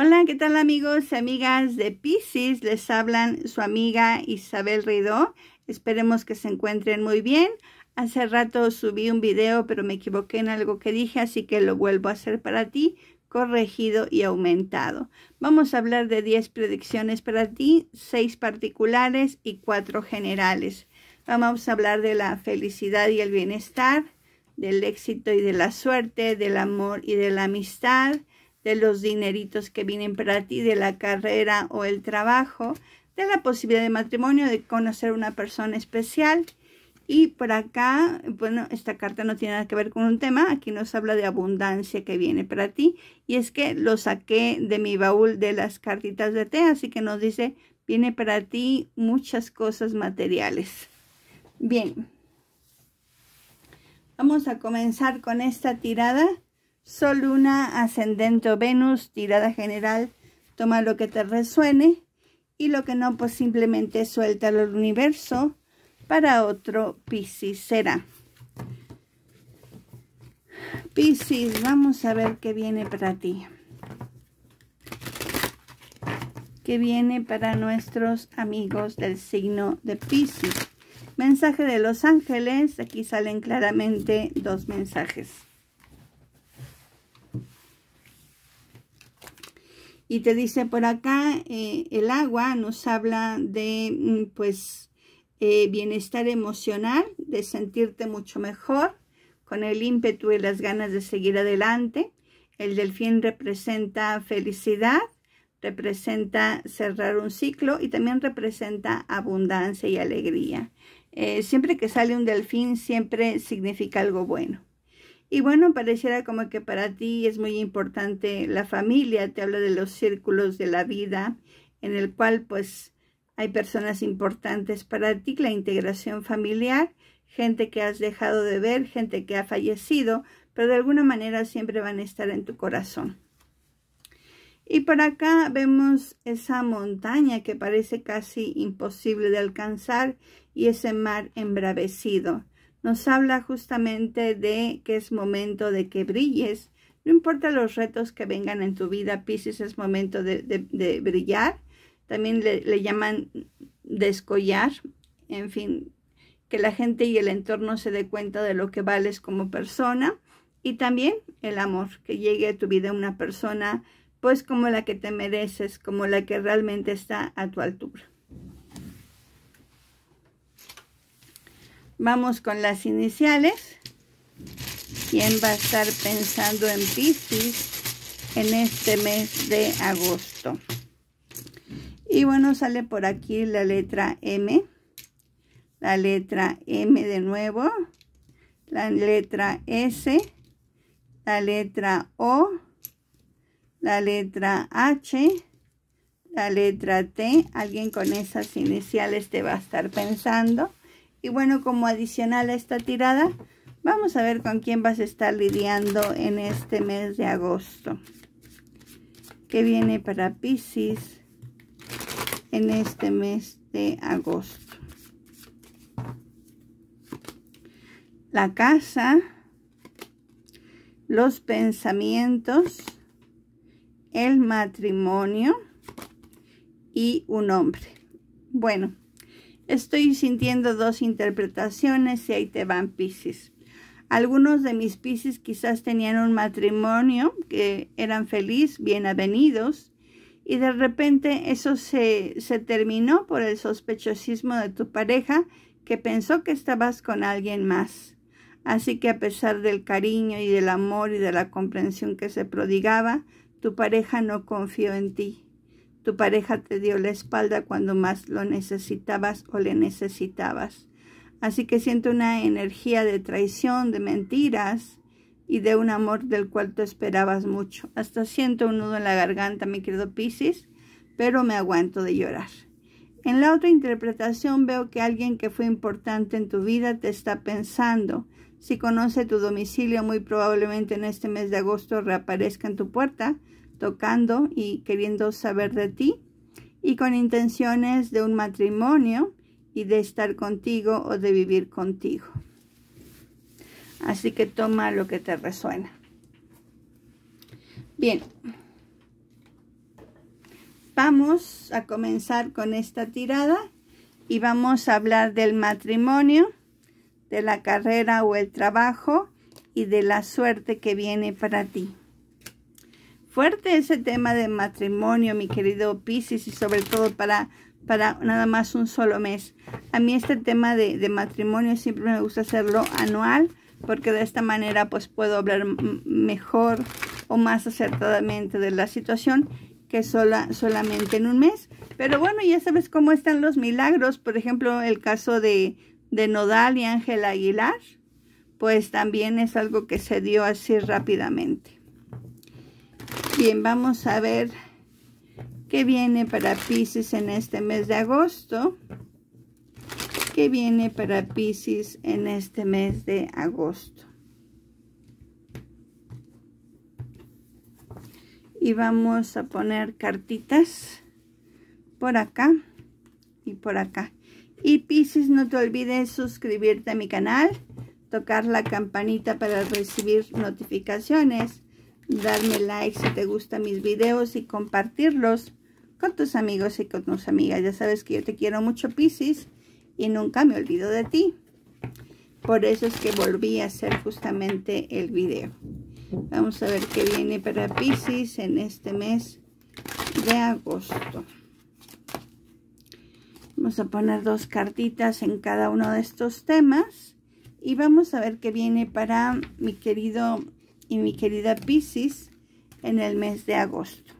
Hola, ¿qué tal amigos y amigas de Pisces? Les hablan su amiga Isabel Ridó. Esperemos que se encuentren muy bien. Hace rato subí un video, pero me equivoqué en algo que dije, así que lo vuelvo a hacer para ti, corregido y aumentado. Vamos a hablar de 10 predicciones para ti, 6 particulares y 4 generales. Vamos a hablar de la felicidad y el bienestar, del éxito y de la suerte, del amor y de la amistad, de los dineritos que vienen para ti, de la carrera o el trabajo, de la posibilidad de matrimonio, de conocer una persona especial. Y por acá, bueno, esta carta no tiene nada que ver con un tema, aquí nos habla de abundancia que viene para ti. Y es que lo saqué de mi baúl de las cartitas de té, así que nos dice, viene para ti muchas cosas materiales. Bien, vamos a comenzar con esta tirada Sol, Luna, Ascendente Venus, tirada general, toma lo que te resuene y lo que no, pues simplemente suelta al universo para otro Pisces, será. Piscis, vamos a ver qué viene para ti. Qué viene para nuestros amigos del signo de Pisces. Mensaje de los ángeles, aquí salen claramente dos mensajes. Y te dice por acá, eh, el agua nos habla de, mm, pues, eh, bienestar emocional, de sentirte mucho mejor, con el ímpetu y las ganas de seguir adelante. El delfín representa felicidad, representa cerrar un ciclo y también representa abundancia y alegría. Eh, siempre que sale un delfín, siempre significa algo bueno. Y bueno, pareciera como que para ti es muy importante la familia, te hablo de los círculos de la vida en el cual pues hay personas importantes para ti, la integración familiar, gente que has dejado de ver, gente que ha fallecido, pero de alguna manera siempre van a estar en tu corazón. Y por acá vemos esa montaña que parece casi imposible de alcanzar y ese mar embravecido nos habla justamente de que es momento de que brilles. No importa los retos que vengan en tu vida, Pisces es momento de, brillar. También le, le llaman descollar. En fin, que la gente y el entorno se dé cuenta de lo que vales como persona y también el amor, que llegue a tu vida una persona pues como la que te mereces, como la que realmente está a tu altura. Vamos con las iniciales. ¿Quién va a estar pensando en Pisces en este mes de agosto? Y bueno, sale por aquí la letra M, la letra M de nuevo, la letra S, la letra O, la letra H, la letra T. Alguien con esas iniciales te va a estar pensando. Y bueno, como adicional a esta tirada, vamos a ver con quién vas a estar lidiando en este mes de agosto. Que viene para Pisces en este mes de agosto. La casa, los pensamientos, el matrimonio y un hombre. Bueno. Estoy sintiendo dos interpretaciones y ahí te van Pisces. Algunos de mis Pisces quizás tenían un matrimonio que eran feliz, bien avenidos, y de repente eso se, se terminó por el sospechosismo de tu pareja que pensó que estabas con alguien más. Así que a pesar del cariño y del amor y de la comprensión que se prodigaba, tu pareja no confió en ti. Tu pareja te dio la espalda cuando más lo necesitabas o le necesitabas. Así que siento una energía de traición, de mentiras y de un amor del cual tú esperabas mucho. Hasta siento un nudo en la garganta, mi querido Piscis, pero me aguanto de llorar. En la otra interpretación veo que alguien que fue importante en tu vida te está pensando. Si conoce tu domicilio, muy probablemente en este mes de agosto reaparezca en tu puerta tocando y queriendo saber de ti y con intenciones de un matrimonio y de estar contigo o de vivir contigo. Así que toma lo que te resuena. Bien, vamos a comenzar con esta tirada y vamos a hablar del matrimonio, de la carrera o el trabajo y de la suerte que viene para ti fuerte ese tema de matrimonio, mi querido Pisces, y sobre todo para, para nada más un solo mes. A mí este tema de, matrimonio siempre me gusta hacerlo anual, porque de esta manera pues puedo hablar mejor o más acertadamente de la situación que sola, solamente en un mes. Pero bueno, ya sabes cómo están los milagros. Por ejemplo, el caso de, de Nodal y Ángel Aguilar, pues también es algo que se dio así rápidamente. Bien, vamos a ver qué viene para Pisces en este mes de agosto. ¿Qué viene para Pisces en este mes de agosto? Y vamos a poner cartitas por acá y por acá. Y Pisces, no te olvides suscribirte a mi canal, tocar la campanita para recibir notificaciones darme like si te gustan mis videos y compartirlos con tus amigos y con tus amigas. Ya sabes que yo te quiero mucho, Pisces, y nunca me olvido de ti. Por eso es que volví a hacer justamente el video. Vamos a ver qué viene para Pisces en este mes de agosto. Vamos a poner dos cartitas en cada uno de estos temas. Y vamos a ver qué viene para mi querido y mi querida Pisces en el mes de agosto.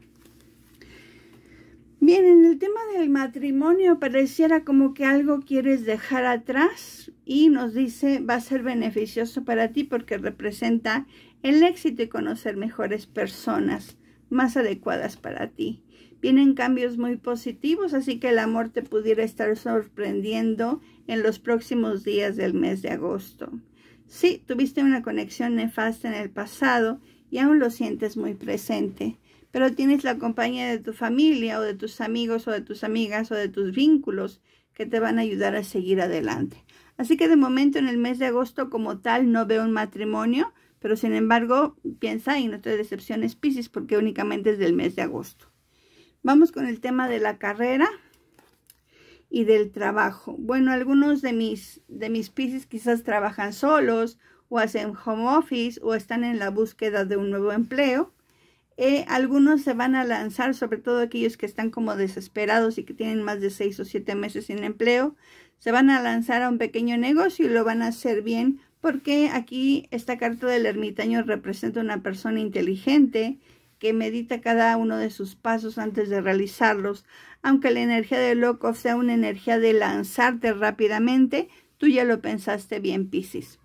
Bien, en el tema del matrimonio pareciera como que algo quieres dejar atrás y nos dice va a ser beneficioso para ti porque representa el éxito y conocer mejores personas más adecuadas para ti. Vienen cambios muy positivos, así que el amor te pudiera estar sorprendiendo en los próximos días del mes de agosto. Sí, tuviste una conexión nefasta en el pasado y aún lo sientes muy presente, pero tienes la compañía de tu familia o de tus amigos o de tus amigas o de tus vínculos que te van a ayudar a seguir adelante. Así que de momento en el mes de agosto como tal no veo un matrimonio, pero sin embargo piensa y no te decepciones Pisces porque únicamente es del mes de agosto. Vamos con el tema de la carrera y del trabajo. Bueno, algunos de mis, de mis piscis quizás trabajan solos o hacen home office o están en la búsqueda de un nuevo empleo. Eh, algunos se van a lanzar, sobre todo aquellos que están como desesperados y que tienen más de seis o siete meses sin empleo, se van a lanzar a un pequeño negocio y lo van a hacer bien porque aquí esta carta del ermitaño representa una persona inteligente que medita cada uno de sus pasos antes de realizarlos. Aunque la energía de loco sea una energía de lanzarte rápidamente, tú ya lo pensaste bien, Piscis.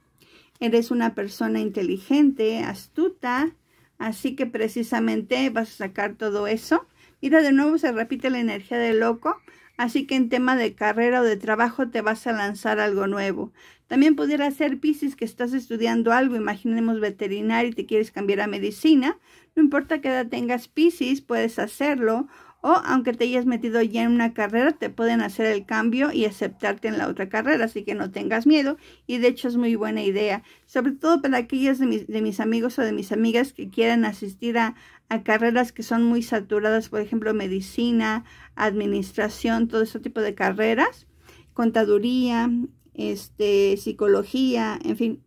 Eres una persona inteligente, astuta, así que precisamente vas a sacar todo eso. Mira, de nuevo se repite la energía de loco, Así que en tema de carrera o de trabajo te vas a lanzar algo nuevo. También pudiera ser Pisces que estás estudiando algo, imaginemos veterinario y te quieres cambiar a medicina. No importa que edad tengas Pisces, puedes hacerlo. O aunque te hayas metido ya en una carrera, te pueden hacer el cambio y aceptarte en la otra carrera, así que no tengas miedo. Y de hecho es muy buena idea, sobre todo para aquellos de mis, de mis amigos o de mis amigas que quieran asistir a, a carreras que son muy saturadas, por ejemplo, medicina, administración, todo ese tipo de carreras, contaduría, este, psicología, en fin.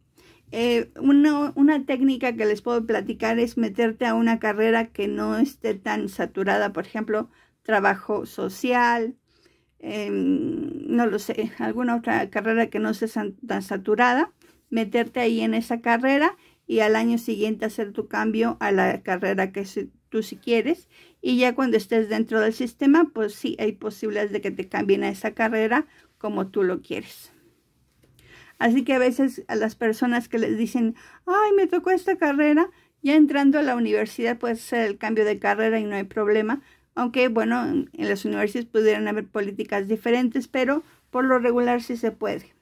Eh, una, técnica que les puedo platicar es meterte a una carrera que no esté tan saturada, por ejemplo, trabajo social, em, no lo sé, alguna otra carrera que no esté tan saturada, meterte ahí en esa carrera y al año siguiente hacer tu cambio a la carrera que tú si quieres. Y ya cuando estés dentro del sistema, pues sí hay posibilidades de que te cambien a esa carrera como tú lo quieres. Así que a veces a las personas que les dicen, ay, me tocó esta carrera, ya entrando a la universidad puede ser el cambio de carrera y no hay problema. Aunque, bueno, en las universidades pudieran haber políticas diferentes, pero por lo regular sí se puede.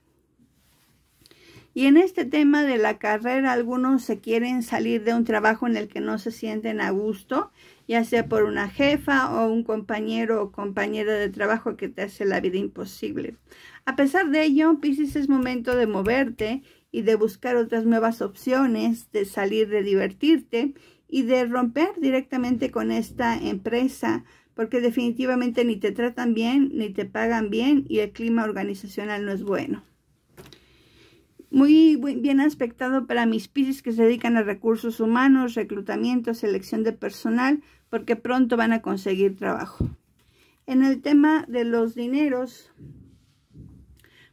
Y en este tema de la carrera, algunos se quieren salir de un trabajo en el que no se sienten a gusto, ya sea por una jefa o un compañero o compañera de trabajo que te hace la vida imposible. A pesar de ello, Pisces es momento de moverte y de buscar otras nuevas opciones, de salir, de divertirte y de romper directamente con esta empresa porque definitivamente ni te tratan bien, ni te pagan bien y el clima organizacional no es bueno. Muy bien aspectado para mis piscis que se dedican a recursos humanos, reclutamiento, selección de personal, porque pronto van a conseguir trabajo. En el tema de los dineros,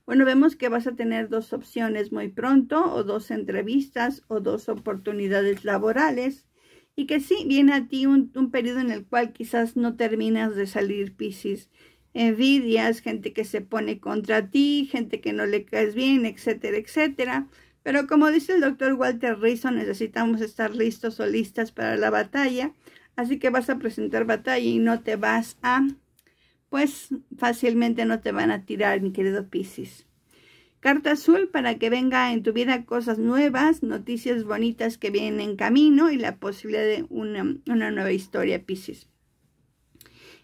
bueno, vemos que vas a tener dos opciones muy pronto, o dos entrevistas, o dos oportunidades laborales, y que sí, viene a ti un, periodo en el cual quizás no terminas de salir piscis envidias, gente que se pone contra ti, gente que no le caes bien, etcétera, etcétera. Pero como dice el doctor Walter Rizzo, necesitamos estar listos o listas para la batalla. Así que vas a presentar batalla y no te vas a, pues fácilmente no te van a tirar, mi querido Piscis. Carta azul para que venga en tu vida cosas nuevas, noticias bonitas que vienen en camino y la posibilidad de una, una nueva historia, Piscis.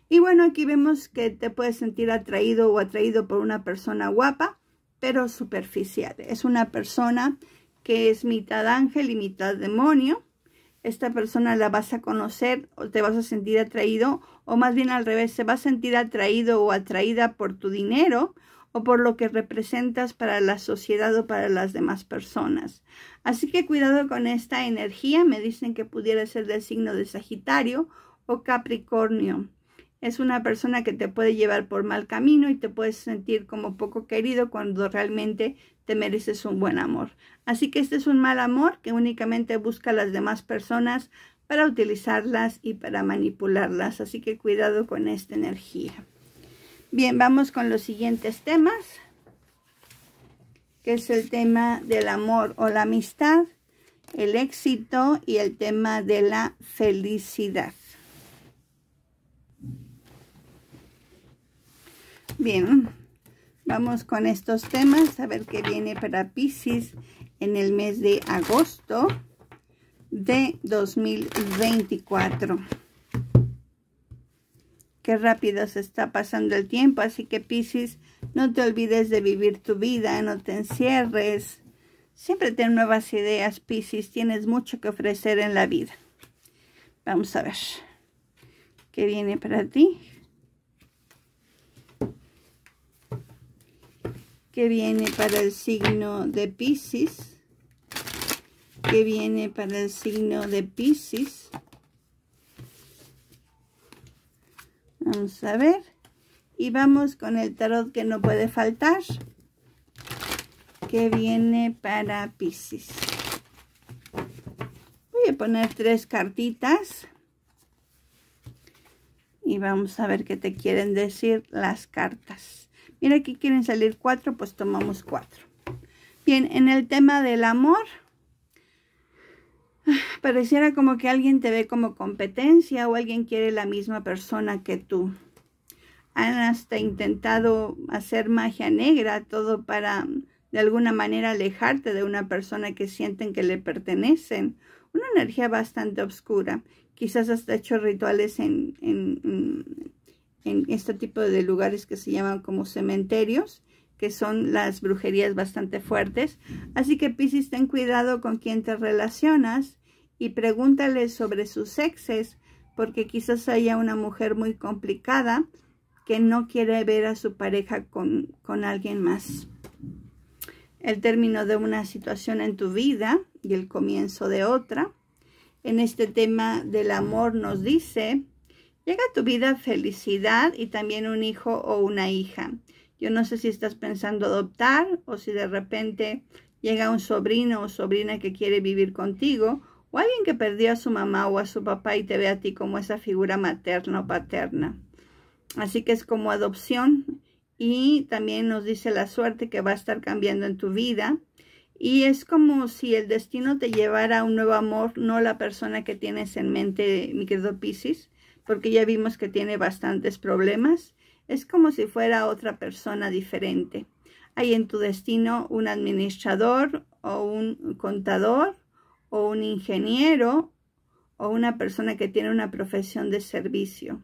Y bueno, aquí vemos que te puedes sentir atraído o atraído por una persona guapa, pero superficial. Es una persona que es mitad ángel y mitad demonio. Esta persona la vas a conocer o te vas a sentir atraído, o más bien al revés, se va a sentir atraído o atraída por tu dinero o por lo que representas para la sociedad o para las demás personas. Así que cuidado con esta energía. Me dicen que pudiera ser del signo de Sagitario o Capricornio. Es una persona que te puede llevar por mal camino y te puedes sentir como poco querido cuando realmente te mereces un buen amor. Así que este es un mal amor que únicamente busca a las demás personas para utilizarlas y para manipularlas. Así que cuidado con esta energía. Bien, vamos con los siguientes temas, que es el tema del amor o la amistad, el éxito y el tema de la felicidad. Bien, vamos con estos temas a ver qué viene para Pisces en el mes de agosto de 2024. Qué rápido se está pasando el tiempo, así que Pisces, no te olvides de vivir tu vida, no te encierres. Siempre ten nuevas ideas, Pisces, tienes mucho que ofrecer en la vida. Vamos a ver qué viene para ti. que viene para el signo de Pisces, que viene para el signo de Pisces. Vamos a ver. Y vamos con el tarot que no puede faltar, que viene para Pisces. Voy a poner tres cartitas. Y vamos a ver qué te quieren decir las cartas. Mira, aquí quieren salir cuatro, pues tomamos cuatro. Bien, en el tema del amor, pareciera como que alguien te ve como competencia o alguien quiere la misma persona que tú. Han hasta intentado hacer magia negra, todo para de alguna manera alejarte de una persona que sienten que le pertenecen. Una energía bastante oscura. Quizás hasta hecho rituales en en este tipo de lugares que se llaman como cementerios, que son las brujerías bastante fuertes. Así que Piscis, ten cuidado con quien te relacionas y pregúntale sobre sus exes, porque quizás haya una mujer muy complicada que no quiere ver a su pareja con, con alguien más. El término de una situación en tu vida y el comienzo de otra. En este tema del amor nos dice Llega a tu vida felicidad y también un hijo o una hija. Yo no sé si estás pensando adoptar o si de repente llega un sobrino o sobrina que quiere vivir contigo o alguien que perdió a su mamá o a su papá y te ve a ti como esa figura materna o paterna. Así que es como adopción y también nos dice la suerte que va a estar cambiando en tu vida. Y es como si el destino te llevara a un nuevo amor, no la persona que tienes en mente, mi querido Pisces porque ya vimos que tiene bastantes problemas. Es como si fuera otra persona diferente. Hay en tu destino un administrador o un contador o un ingeniero o una persona que tiene una profesión de servicio.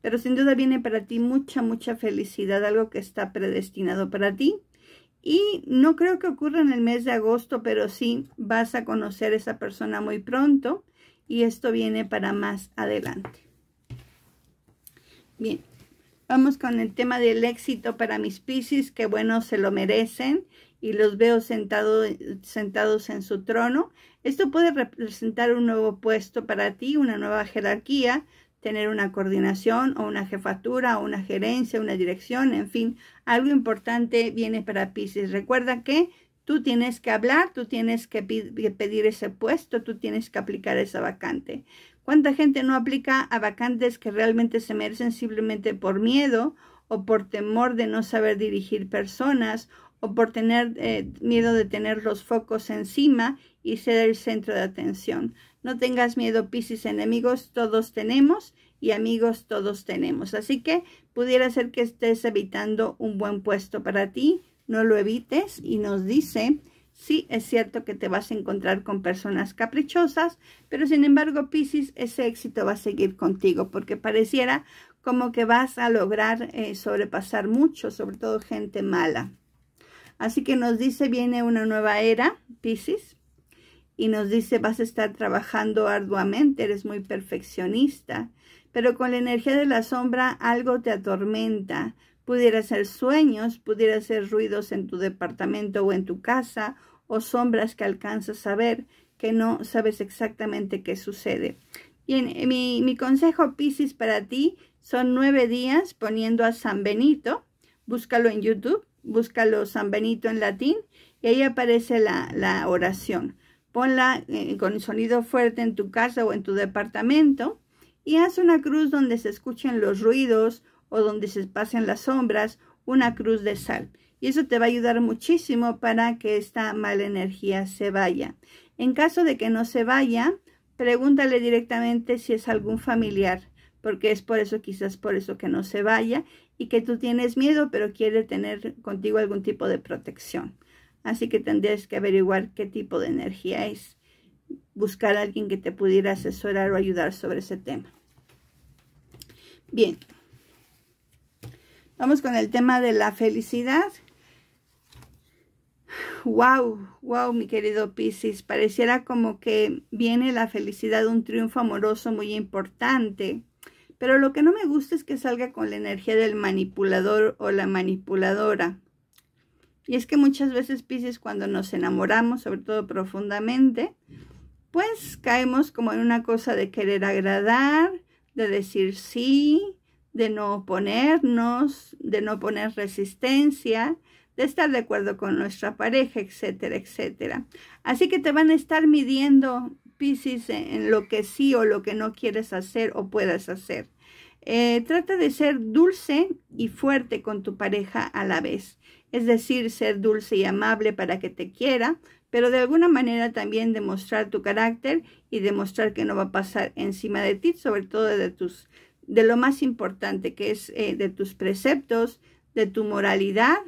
Pero sin duda viene para ti mucha, mucha felicidad, algo que está predestinado para ti. Y no creo que ocurra en el mes de agosto, pero sí vas a conocer a esa persona muy pronto y esto viene para más adelante. Bien, vamos con el tema del éxito para mis Pisces, que bueno, se lo merecen y los veo sentados en su trono. Esto puede representar un nuevo puesto para ti, una nueva jerarquía, tener una coordinación o una jefatura o una gerencia, una dirección, en fin, algo importante viene para Pisces. Recuerda que tú tienes que hablar, tú tienes que pedir ese puesto, tú tienes que aplicar esa vacante. ¿Cuánta gente no aplica a vacantes que realmente se merecen simplemente por miedo o por temor de no saber dirigir personas o por tener eh, miedo de tener los focos encima y ser el centro de atención? No tengas miedo, Piscis, enemigos todos tenemos y amigos todos tenemos. Así que pudiera ser que estés evitando un buen puesto para ti, no lo evites y nos dice Sí, es cierto que te vas a encontrar con personas caprichosas, pero sin embargo, Piscis, ese éxito va a seguir contigo porque pareciera como que vas a lograr eh, sobrepasar mucho, sobre todo gente mala. Así que nos dice, viene una nueva era, Piscis, y nos dice, vas a estar trabajando arduamente, eres muy perfeccionista, pero con la energía de la sombra algo te atormenta, Pudiera ser sueños, pudiera ser ruidos en tu departamento o en tu casa, o sombras que alcanzas a ver que no sabes exactamente qué sucede. Y eh, mi, consejo, piscis para ti son nueve días poniendo a San Benito. Búscalo en YouTube, búscalo San Benito en latín y ahí aparece la, oración. Ponla eh, con sonido fuerte en tu casa o en tu departamento y haz una cruz donde se escuchen los ruidos o donde se pasen las sombras, una cruz de sal. Y eso te va a ayudar muchísimo para que esta mala energía se vaya. En caso de que no se vaya, pregúntale directamente si es algún familiar, porque es por eso, quizás por eso que no se vaya y que tú tienes miedo, pero quiere tener contigo algún tipo de protección. Así que tendrías que averiguar qué tipo de energía es. Buscar a alguien que te pudiera asesorar o ayudar sobre ese tema. Bien, Vamos con el tema de la felicidad. Wow, wow, mi querido Piscis, pareciera como que viene la felicidad, un triunfo amoroso muy importante. Pero lo que no me gusta es que salga con la energía del manipulador o la manipuladora. Y es que muchas veces, Pisces, cuando nos enamoramos, sobre todo profundamente, pues caemos como en una cosa de querer agradar, de decir sí, de no oponernos, de no poner resistencia, de estar de acuerdo con nuestra pareja, etcétera, etcétera. Así que te van a estar midiendo, Pisces, en lo que sí o lo que no quieres hacer o puedas hacer. Eh, trata de ser dulce y fuerte con tu pareja a la vez. Es decir, ser dulce y amable para que te quiera, pero de alguna manera también demostrar tu carácter y demostrar que no va a pasar encima de ti, sobre todo de tus de lo más importante que es eh, de tus preceptos, de tu moralidad,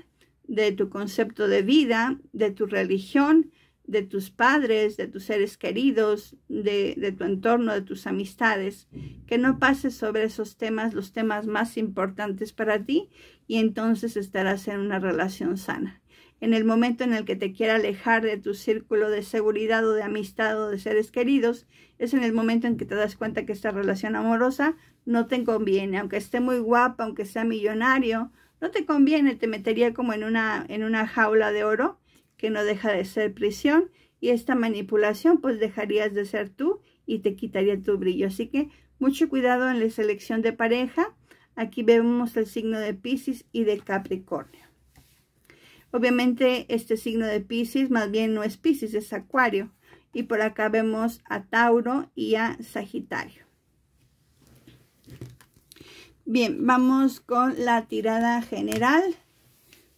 de tu concepto de vida, de tu religión, de tus padres, de tus seres queridos, de, tu entorno, de tus amistades, que no pases sobre esos temas, los temas más importantes para ti, y entonces estarás en una relación sana en el momento en el que te quiera alejar de tu círculo de seguridad o de amistad o de seres queridos, es en el momento en que te das cuenta que esta relación amorosa no te conviene, aunque esté muy guapa, aunque sea millonario, no te conviene, te metería como en una, en una jaula de oro que no deja de ser prisión y esta manipulación pues dejarías de ser tú y te quitaría tu brillo. Así que mucho cuidado en la selección de pareja. Aquí vemos el signo de Pisces y de Capricornio. Obviamente este signo de Pisces más bien no es Pisces, es Acuario. Y por acá vemos a Tauro y a Sagitario. Bien, vamos con la tirada general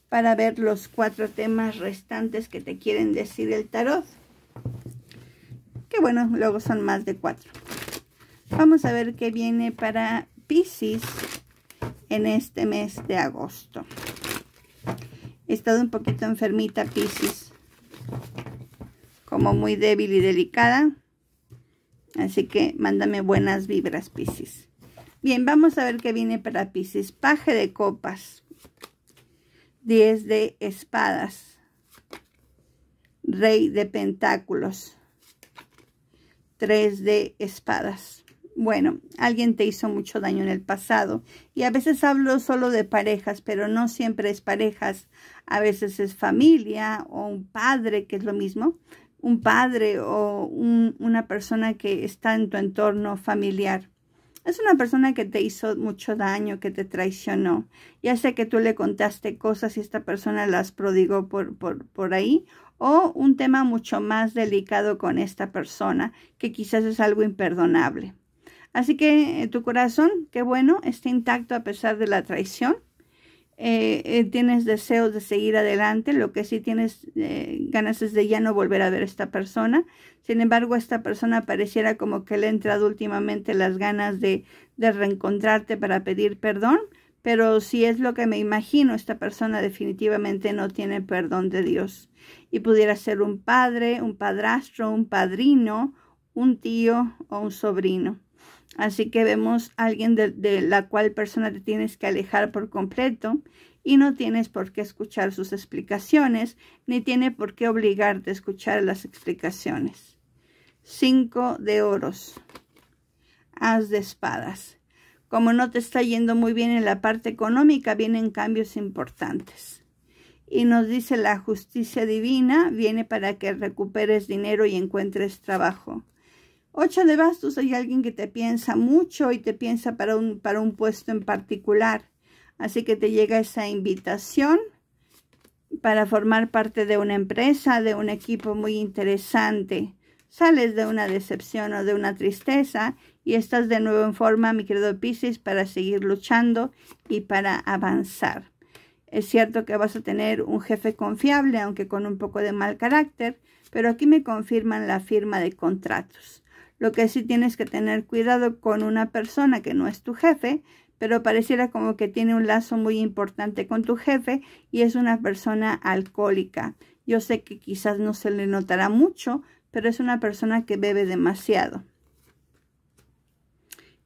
para ver los cuatro temas restantes que te quieren decir el tarot. Que bueno, luego son más de cuatro. Vamos a ver qué viene para Pisces en este mes de agosto. He estado un poquito enfermita, Pisces. Como muy débil y delicada. Así que mándame buenas vibras, Pisces. Bien, vamos a ver qué viene para Pisces. Paje de copas. 10 de espadas. Rey de pentáculos. 3 de espadas. Bueno, alguien te hizo mucho daño en el pasado. Y a veces hablo solo de parejas, pero no siempre es parejas. A veces es familia o un padre, que es lo mismo. Un padre o una persona que está en tu entorno familiar. Es una persona que te hizo mucho daño, que te traicionó. Ya sea que tú le contaste cosas y esta persona las prodigó por, por, por ahí, o un tema mucho más delicado con esta persona, que quizás es algo imperdonable. Así que eh, tu corazón, qué bueno, está intacto a pesar de la traición. Eh, eh, tienes deseos de seguir adelante, lo que sí tienes ganas es de ya no volver a ver a esta persona. Sin embargo, esta persona pareciera como que le ha entrado últimamente las ganas de reencontrarte para pedir perdón, pero si es lo que me imagino, esta persona definitivamente no tiene perdón de Dios. Y pudiera ser un padre, un padrastro, un padrino, un tío o un sobrino. Así que vemos a alguien de, la cual persona te tienes que alejar por completo y no tienes por qué escuchar sus explicaciones, ni tiene por qué obligarte a escuchar las explicaciones. Cinco de oros. Haz de espadas. Como no te está yendo muy bien en la parte económica, vienen cambios importantes. Y nos dice la justicia divina viene para que recuperes dinero y encuentres trabajo. Ocho de bastos hay alguien que te piensa mucho y te piensa para un, para un puesto en particular. Así que te llega esa invitación para formar parte de una empresa, de un equipo muy interesante. Sales de una decepción o de una tristeza y estás de nuevo en forma, mi querido Pisces, para seguir luchando y para avanzar. Es cierto que vas a tener un jefe confiable, aunque con un poco de mal carácter, pero aquí me confirman la firma de contratos. Lo que sí tienes que tener cuidado con una persona que no es tu jefe, pero pareciera como que tiene un lazo muy importante con tu jefe y es una persona alcohólica. Yo sé que quizás no se le notará mucho, pero es una persona que bebe demasiado.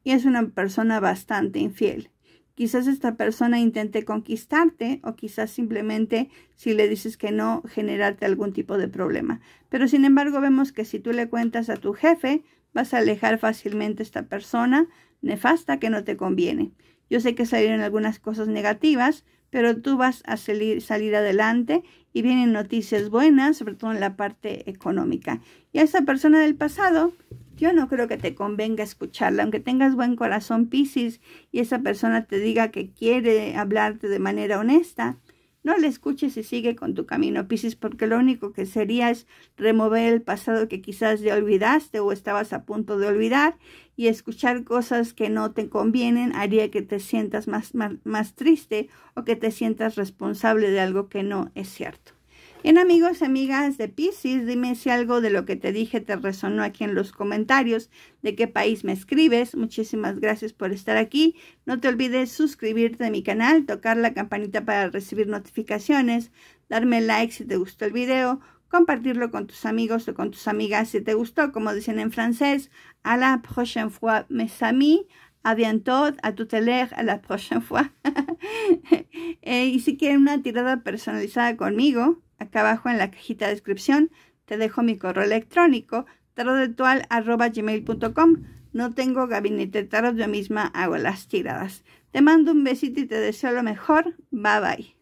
Y es una persona bastante infiel. Quizás esta persona intente conquistarte o quizás simplemente si le dices que no, generarte algún tipo de problema. Pero sin embargo vemos que si tú le cuentas a tu jefe vas a alejar fácilmente a esta persona nefasta que no te conviene. Yo sé que salieron algunas cosas negativas, pero tú vas a salir, adelante y vienen noticias buenas, sobre todo en la parte económica. Y a esa persona del pasado, yo no creo que te convenga escucharla, aunque tengas buen corazón, Piscis, y esa persona te diga que quiere hablarte de manera honesta, no le escuches y sigue con tu camino, Pisces porque lo único que sería es remover el pasado que quizás ya olvidaste o estabas a punto de olvidar y escuchar cosas que no te convienen haría que te sientas más triste o que te sientas responsable de algo que no es cierto. En amigos amigas de Pisces, dime si algo de lo que te dije te resonó aquí en los comentarios, de qué país me escribes. Muchísimas gracias por estar aquí. No te olvides suscribirte a mi canal, tocar la campanita para recibir notificaciones, darme like si te gustó el video, compartirlo con tus amigos o con tus amigas si te gustó, como dicen en francés. A la prochaine fois, mes amis. A bientôt, a tout à a la prochaine fois. Eh, y si quieren una tirada personalizada conmigo, Acá abajo en la cajita de descripción te dejo mi correo electrónico tarotetual.gmail.com No tengo gabinete de tarot, yo misma hago las tiradas. Te mando un besito y te deseo lo mejor. Bye bye.